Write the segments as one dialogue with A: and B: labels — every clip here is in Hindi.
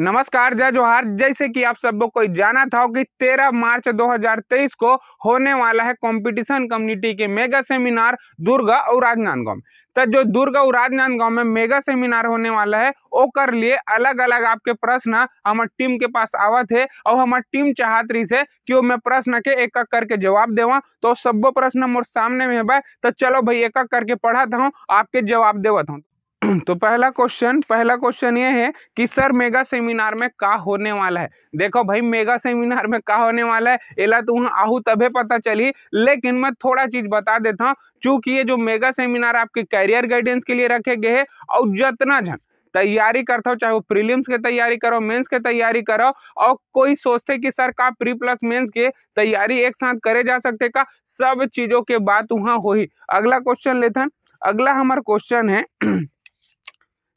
A: नमस्कार जय जोहार जैसे कि आप सब को जाना था कि 13 मार्च 2023 को होने वाला है कंपटीशन कम्युनिटी के मेगा सेमिनार दुर्गा और राजनांदगांव में तो जो दुर्गा और राजनांदगांव में मेगा सेमिनार होने वाला है वो कर लिए अलग अलग आपके प्रश्न हमारे टीम के पास आवा थे और हमारे टीम चाहत रही से कि वो मैं प्रश्न के एक एक करके जवाब देवा तो सब प्रश्न मोर सामने में है तो चलो भाई एक एक करके पढ़ाता हूँ आपके जवाब देवत हूँ तो पहला क्वेश्चन पहला क्वेश्चन ये है कि सर मेगा सेमिनार में का होने वाला है देखो भाई मेगा सेमिनार में का होने वाला है एला तुम तो आहू तभी पता चली लेकिन मैं थोड़ा चीज बता देता हूँ चूंकि ये जो मेगा सेमिनार आपके कैरियर गाइडेंस के लिए रखे गए है और जितना जन तैयारी करता हो चाहे वो प्रीलिम्स के तैयारी करो मेंस के तैयारी करो और कोई सोचते कि सर का प्री प्लस मेंस के तैयारी एक साथ करे जा सकते का सब चीजों के बात वहाँ हो ही अगला क्वेश्चन लेथन अगला हमारा क्वेश्चन है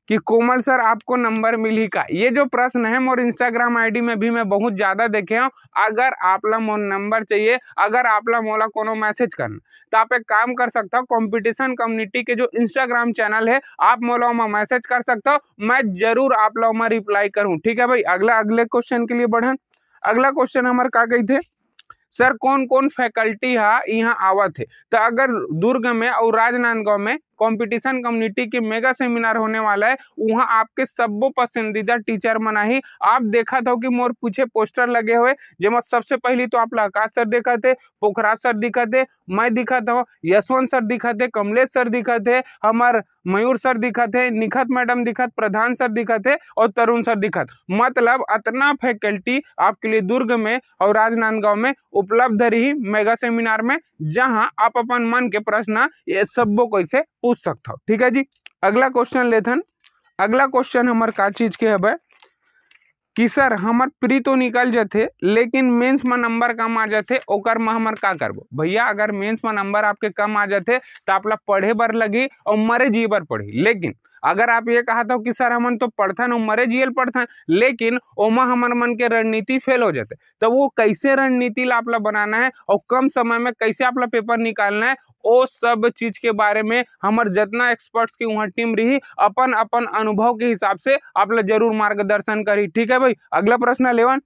A: कि कोमल सर आपको नंबर मिल ही का ये जो प्रश्न है मोर इंस्टाग्राम आईडी में भी मैं बहुत ज़्यादा देखे हूँ अगर आपला मोर नंबर चाहिए अगर आपला मोला कोनो मैसेज करना तो आप एक काम कर सकता हो कंपटीशन कम्युनिटी के जो इंस्टाग्राम चैनल है आप मोला वहाँ मैसेज कर सकता हो मैं जरूर आप लोग वहाँ रिप्लाई करूँ ठीक है भाई अगला अगले क्वेश्चन के लिए बढ़न अगला क्वेश्चन हमारे का गई थे सर कौन कौन फैकल्टी है यहाँ आवत है तो अगर दुर्ग में और राजनांदगांव में कंपटीशन कम्युनिटी के मेगा सेमिनार होने वाला है वहाँ आपके सबो पसंदीदा टीचर मना ही आप देखा था कि मोर पूछे पोस्टर लगे हुए जेमा सबसे पहली तो आप लकाश सर देखा थे पोखराज सर दिखा थे मैं दिखा था यशवंत सर दिखा थे कमलेश सर दिखा थे हमार मयूर सर दिखा थे निखत मैडम दिखा प्रधान सर दिखा थे और तरुण सर दिखा मतलब इतना फैकल्टी आपके लिए दुर्ग में और राजनांदगांव में उपलब्ध रही मेगा सेमिनार में जहाँ आप अपन मन के प्रश्न ये सबको कैसे पूछ सकता हो ठीक है जी अगला क्वेश्चन लेथन अगला क्वेश्चन हमार का चीज के है कि सर हमार प्री तो निकल जाते लेकिन मेंस में नंबर कम आ जाते ओकर में हमार का करबो भैया अगर मेंस में नंबर आपके कम आ जाते तो आप लोग पढ़े बर लगी और मरे जी बर पढ़ी लेकिन अगर आप ये कहा था कि सर हमन तो पढ़थन मरे जियल पढ़थन लेकिन ओमा हमर मन के रणनीति फेल हो जाते तो वो कैसे रणनीति ला आप बनाना है और कम समय में कैसे आप पेपर निकालना है वो सब चीज के बारे में हमार जितना एक्सपर्ट्स की वहाँ टीम रही अपन अपन अनुभव के हिसाब से आप लोग जरूर मार्गदर्शन करी ठीक है भाई अगला प्रश्न लेवन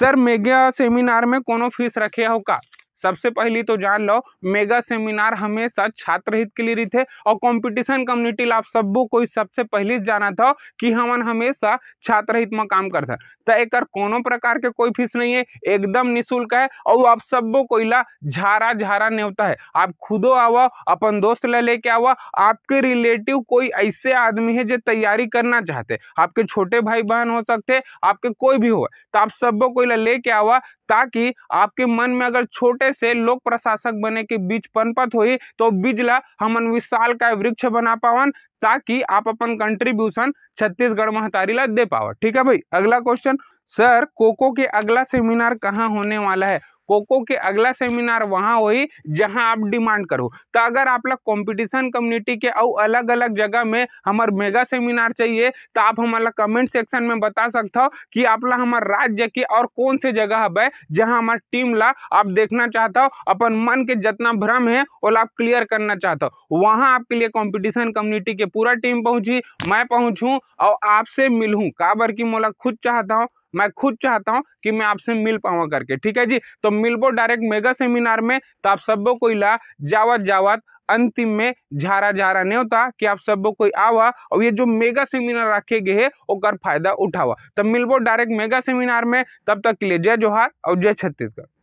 A: सर मेगा सेमिनार में कोनो फीस रखे हो का सबसे पहली तो जान लो मेगा सेमिनार हमेशा छात्र हित के लिए रही थे और कंपटीशन कम्युनिटी ला आप सबको कोई सबसे पहले जाना था कि हम हमेशा छात्र हित में काम करता तो एक कोनो प्रकार के कोई फीस नहीं है एकदम निःशुल्क है और आप सबको कोयला झारा झारा नेवता है आप खुदो आओ अपन दोस्त ले लेके आओ आपके रिलेटिव कोई ऐसे आदमी है जो तैयारी करना चाहते आपके छोटे भाई बहन हो सकते आपके कोई भी हो तो आप सबको कोयला लेके आओ ताकि आपके मन में अगर छोटे से लोक प्रशासक बने के बीच पनपत हुई तो बिजला हमन विशाल का वृक्ष बना पावन ताकि आप अपन कंट्रीब्यूशन छत्तीसगढ़ महतारी ला दे पाओ ठीक है भाई अगला क्वेश्चन सर कोको के अगला सेमिनार कहाँ होने वाला है कोको के अगला सेमिनार वहाँ हो जहाँ आप डिमांड करो तो अगर आप लोग कॉम्पिटिशन कम्युनिटी के और अलग अलग जगह में हमारे मेगा सेमिनार चाहिए तो आप हमारा कमेंट सेक्शन में बता सकते हो कि आप लोग हमारे राज्य के और कौन से जगह है जहाँ हमारे टीम ला आप देखना चाहते हो अपन मन के जितना भ्रम है वो आप क्लियर करना चाहता हो वहाँ आपके लिए कॉम्पिटिशन कम्युनिटी के पूरा टीम पहुँची मैं पहुँचूँ और आपसे मिलूँ काबर की मोला खुद चाहता हूँ मैं खुद चाहता हूँ कि मैं आपसे मिल पाऊँ करके ठीक है जी तो मिलबो डायरेक्ट मेगा सेमिनार में तो आप सब कोई ला जावत जावत अंतिम में झारा झारा नहीं होता कि आप सब कोई आवा और ये जो मेगा सेमिनार रखे गए है ओकर फायदा उठावा तब तो मिलबो डायरेक्ट मेगा सेमिनार में तब तक के लिए जय जोहार और जय छत्तीसगढ़